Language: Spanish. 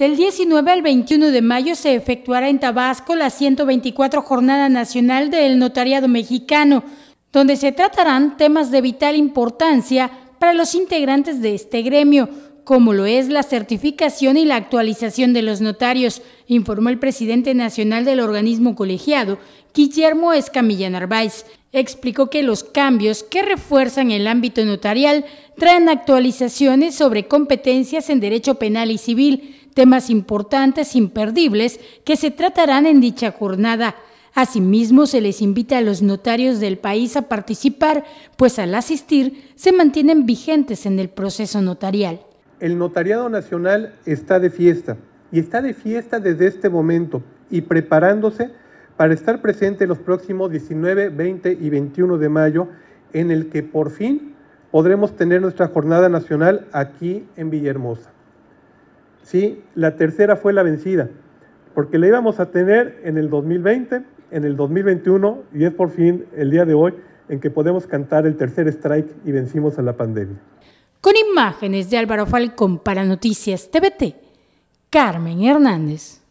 Del 19 al 21 de mayo se efectuará en Tabasco la 124 Jornada Nacional del Notariado Mexicano, donde se tratarán temas de vital importancia para los integrantes de este gremio, como lo es la certificación y la actualización de los notarios, informó el presidente nacional del organismo colegiado, Guillermo Escamilla Narváez. Explicó que los cambios que refuerzan el ámbito notarial traen actualizaciones sobre competencias en derecho penal y civil, temas importantes, imperdibles, que se tratarán en dicha jornada. Asimismo, se les invita a los notarios del país a participar, pues al asistir se mantienen vigentes en el proceso notarial. El Notariado Nacional está de fiesta y está de fiesta desde este momento y preparándose para estar presente los próximos 19, 20 y 21 de mayo en el que por fin podremos tener nuestra jornada nacional aquí en Villahermosa. ¿sí? La tercera fue la vencida, porque la íbamos a tener en el 2020, en el 2021 y es por fin el día de hoy en que podemos cantar el tercer strike y vencimos a la pandemia. Con imágenes de Álvaro Falcón para Noticias TVT, Carmen Hernández.